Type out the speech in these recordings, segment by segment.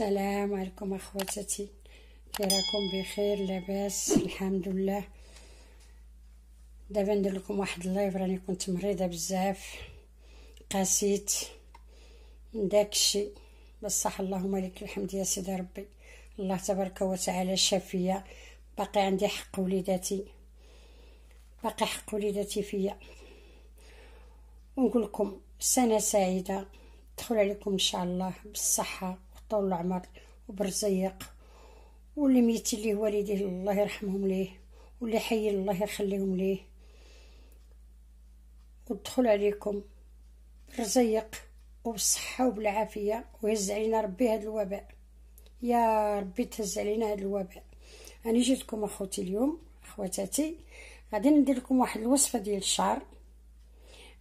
السلام عليكم اخواتي كيراكم بخير لاباس الحمد لله دابا ندير لكم واحد اللايف راني كنت مريضه بزاف قاسيت داكشي بصح اللهم لك الحمد يا سيدي ربي الله تبارك وتعالى شافيا باقي عندي حق وليداتي باقي حق وليداتي فيا ونقول لكم سنه سعيده تدخل عليكم ان شاء الله بالصحه طول العمر وبرزيق واللي ميت ليه والديه الله يرحمهم ليه واللي حي الله يخليهم ليه ودخل عليكم برزيق وبالصحة وبالعافية ويهز علينا ربي هاد الوباء يا ربي تهز علينا هاد الوباء أنا جيتكم أخوتي اليوم أخواتاتي غادي ندير لكم واحد الوصفة ديال الشعر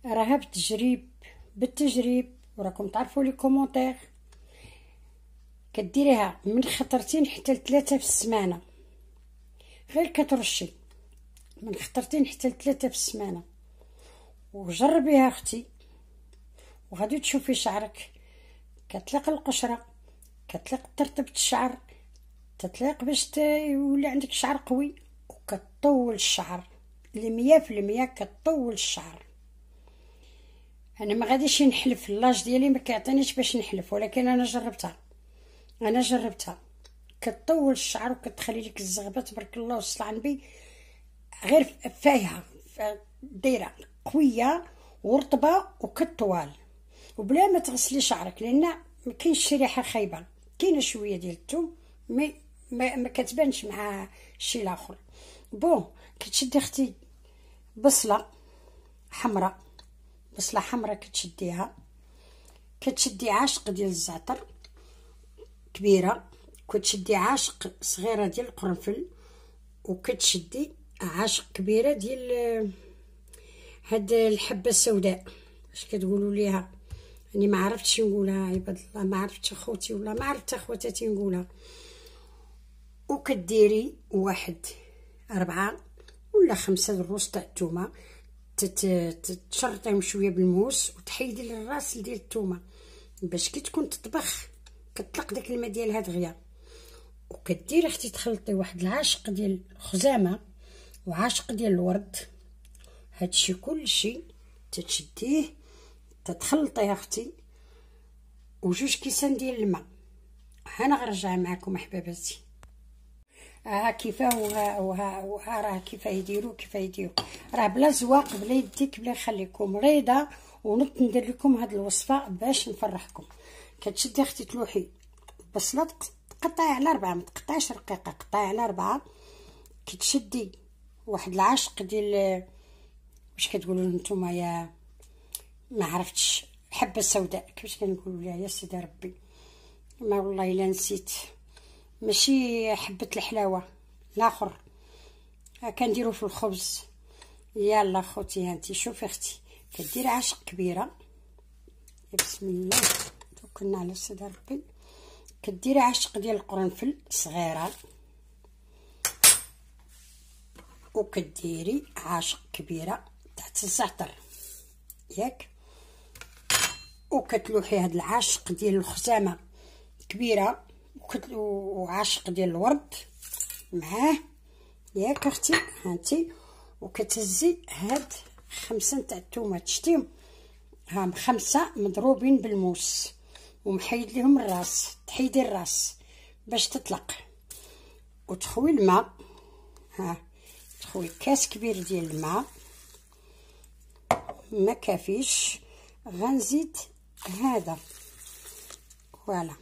راها بالتجريب بالتجريب وراكم تعرفوا لي كومونتير كديريها من خطرتين حتى لثلاثه في السمانه غير كترشي من خطرتين حتى لثلاثه في السمانه وجربيها اختي وغادي تشوفي شعرك كتلاق القشره كتلاق ترتبة الشعر تتلاق باش يولي عندك شعر قوي وكطول الشعر لمية في المية كطول الشعر انا ما غاديش نحلف اللاج ديالي ما كيعطينيش باش نحلف ولكن انا جربتها انا جربتها كطول الشعر وكتخلي لك الزغبه تبارك الله والصلاه على النبي غير فايهه دايره قويه ورطبه وكطوال وبلا ما تغسلي شعرك لان ما كاينش شي ريحه خايبه كاينه شويه ديال الثوم مي ما, ما كتبانش مع شي لاخر بون كتشدي اختي بصله حمراء بصله حمراء كتشديها كتشدي عشق ديال الزعتر كبيره كتشدي عاشق صغيره ديال القرنفل وكتشدي عاشق كبيره ديال هاد الحبه السوداء اش كتقولوا ليها يعني ما عرفتش نقولها عباد الله ما عرفتش اخوتي ولا ما عرفت اخواتاتي نقولها وكديري واحد أربعة ولا خمسة دروس تاع التومة تتشرطيهم شويه بالموس وتحيدي الراس ديال التومة باش كي تكون تطبخ كطلق داك الماء ديالها دغيا وكديري اختي تخلطي واحد العاشق ديال الخزامه وعاشق ديال الورد هادشي كلشي تتشديه تتخلطيه اختي وجوج كيسان ديال الماء انا غنرجع معكم احباباتي ها آه، كيفاه وها وها وها راه كيفاه يديروا كيفاه يديروا راه بلا زواق بلا يديك بلا يخليكم ريضه ونط ندير لكم هاد الوصفه باش نفرحكم كتشدي اختي تلوحي البصله تقطعي على ربعة ما تقطعيش رقيقه قطعي على ربعة كتشدي واحد العشق ديال واش كتقولوا نتوما يا ما عرفتش حبه سوداء كيفاش كنقولوا يا سيدي ربي ما والله الا نسيت ماشي حبه الحلاوه الاخر كنديرو في الخبز يلا خوتي هانتي شوفي اختي كدير عشق كبيره بسم الله كنا على السيد ربي كديري عشق ديال القرنفل صغيره وكديري عشق كبيره تحت الزعتر ياك وكتلوحي هاد العشق ديال الخزامه كبيره وعشق ديال الورد معاه ياك اختي هانتي وكتهزي هاد خمسه نتاع التومات شتيهم هام خمسه مضروبين بالموس ومحيد لهم الراس تحيدي الراس باش تطلق وتخوي الماء ها تخوي كاس كبير ديال الماء ما كافيش غنزيد هذا فوالا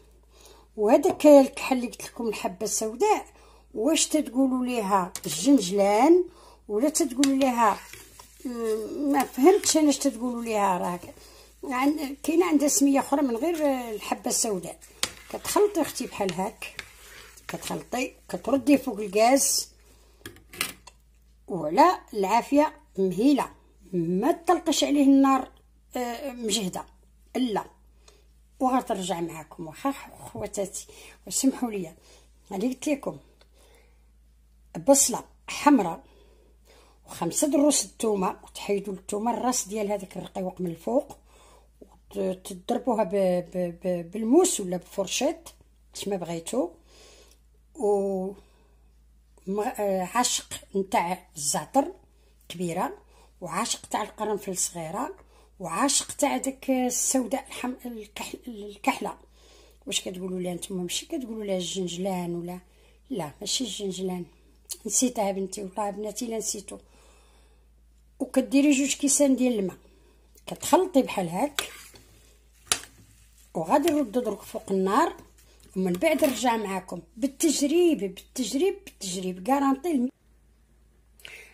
وهذاك الكحل اللي قلت لكم الحبه السوداء واش تتقولوا ليها الجنجلان ولا تتقولوا ليها ما فهمتش انا اش تتقولوا ليها راك عند يعني كاينه عندها سميه اخرى من غير الحبه السوداء كتخلطي اختي بحال هاك كتخلطي كتردي فوق الغاز وعلى العافيه مهيله ما تطلقش عليه النار آه، مجهده الا وغترجع معكم واخا خواتاتي وسمحوا لي هذه قلت لكم بصله حمراء وخمسه دروس الثومه وتحيدوا الثومه الراس ديال هذاك الرقيوق من الفوق تضربوها بالموس ولا بفرشيط كما بغيتو و آه، عشق نتاع الزعتر كبيره وعشق تاع القرنفل صغيره وعشق تاع داك السوداء الحم... الكحل... الكحله واش كتقولوا لها نتوما ماشي كتقولوا لها الجنجلان ولا لا ماشي الجنجلان نسيتها بنتي والله بناتي لا نسيتو وكديري جوج كيسان ديال الماء كتخلطي بحال هاك وغادي نردو درك فوق النار ومن بعد نرجع معاكم بالتجريب بالتجريب بالتجريب كارانطي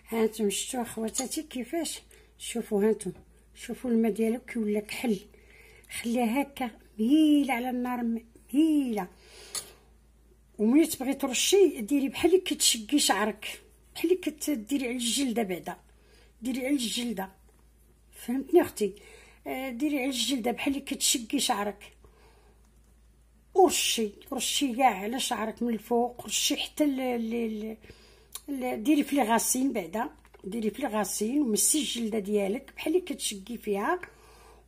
هانتم شفتوا اخواتاتي كيفاش شوفوا هانتم شوفوا الماء ديالو كي ولا كحل خليها هكا مهيله على النار مهيله وملي تبغي ترشي ديري بحال كتشقي شعرك بحال كتديري على الجلده بعدا ديري على الجلده فهمتني اختي آه، ديري على الجلده بحال كتشقي شعرك ورشي رشي كاع على شعرك من الفوق رشي حتى ل ديري في لي غاسين بعدا ديري في لي غاسين ومسي الجلده ديالك بحال كتشقي فيها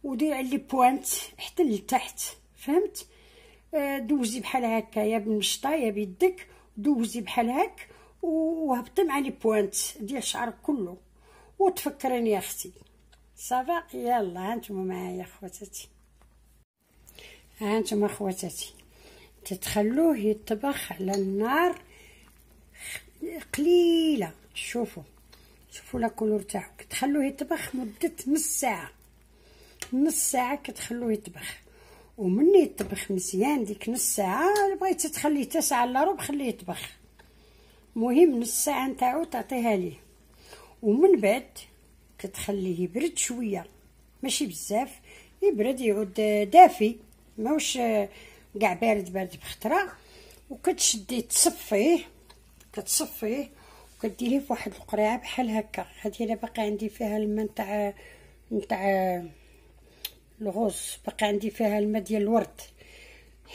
وديري على لي بوانت حتى لتحت فهمت آه، دوزي بحال هكا يا بالمشطه يا بيدك دوزي بحال هك وهبطي مع لي بوانت ديال شعرك كله وتفكرين يا اختي صافا يلا هانتوما معايا خواتاتي هانتوما خواتاتي تتخلوه يطبخ على النار قليله شوفوا شوفوا لا كولور تاعو كتخلوه يطبخ مده نص ساعه نص ساعه كتخلوه يطبخ ومن يطبخ مزيان ديك نص ساعه بغيتي تخليه تسعة الا ربع خليه يطبخ مهم نص ساعه نتاعو تعطيها ليه ومن بعد كتخليه يبرد شويه ماشي بزاف يبرد يعود دافي ماهوش كاع بارد بارد بخطره وكتشدي تصفيه كتصفيه وكديريه واحد القريعه بحال هكا هذه انا باقي عندي فيها الماء نتاع نتاع الغوص باقي عندي فيها الماء ديال الورد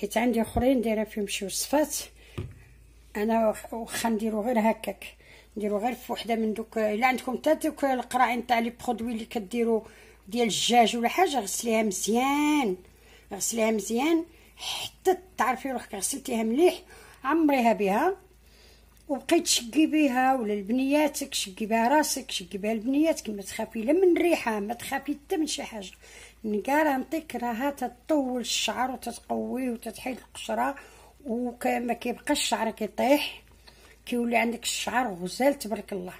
حيت عندي اخرين دايره فيهم شي وصفات انا واخا نديرو غير هكاك نديرو غير في وحده من دوك الا عندكم حتى دوك القراعين تاع لي برودوي اللي كديرو ديال الدجاج ولا حاجه غسليها مزيان غسليها مزيان حتى تعرفي روحك غسلتيها مليح عمريها بها وبقيت شقي بها ولا لبنياتك شقي بها راسك شقي بها لبنياتك ما تخافي لا من ريحه ما تخافي حتى من شي حاجه نكارانتيك راها تطول الشعر وتتقويه وتتحيد القشره وكما كيبقى الشعر كيطيح كيولي عندك الشعر غزال تبارك الله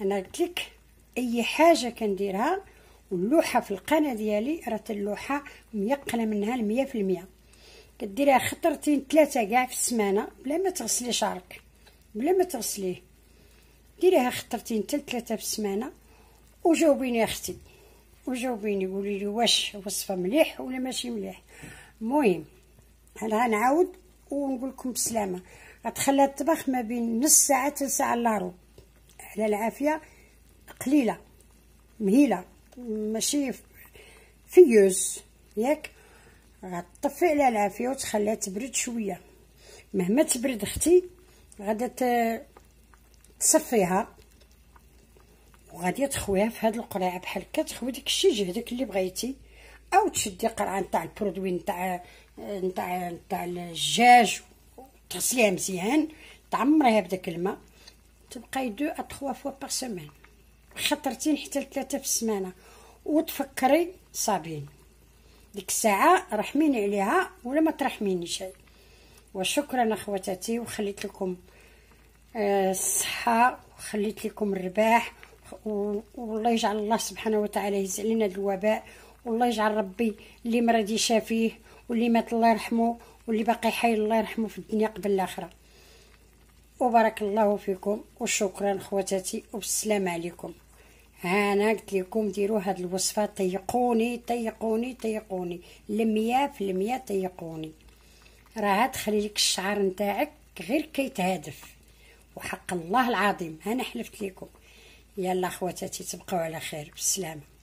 انا قلت لك اي حاجه كنديرها واللوحه في القناه ديالي راه اللوحه ميقنه منها المية في المية خطرتين ثلاثه كاع في السمانه بلا ما تغسلي شعرك بلا ما تغسليه ديريها خطرتين حتى ثلاثه في السمانه وجاوبيني يا اختي وجاوبيني قولي لي واش وصفه مليح ولا ماشي مليح المهم انا غنعاود ونقول لكم بسلامه غتخليها الطبخ ما بين نص ساعه حتى ساعه الا ربع على العافيه قليله مهيله ماشي فيوز ياك غطفي على العافيه وتخليها تبرد شويه مهما تبرد اختي غادا تصفيها وغادي تخويها في هاد القريعه بحال هكا تخوي داك الشيء هذاك اللي بغيتي او تشدي قرعه نتاع البرودوي نتاع نتاع نتاع الدجاج تغسليها مزيان تعمريها بداك الماء تبقاي دو ا تخوا فوا باغ سيمين خطرتين حتى لثلاثه في السمانه وتفكري صابين ديك الساعه رحميني عليها ولا ما ترحمينيش وشكرا اخواتاتي وخليت لكم آه، الصحه وخليت لكم الرباح والله يجعل الله سبحانه وتعالى يهز علينا الوباء والله يجعل ربي اللي مرض يشافيه واللي مات الله يرحمه واللي باقي حي الله يرحمه في الدنيا قبل الاخره وبارك الله فيكم وشكرا خواتاتي وبالسلام عليكم ها انا قلت لكم ديروا هاد الوصفه طيقوني طيقوني طيقوني المية في المية طيقوني راه تخلي لك الشعر نتاعك غير كيتهدف وحق الله العظيم انا حلفت لكم يلا خواتاتي تبقوا على خير بالسلامه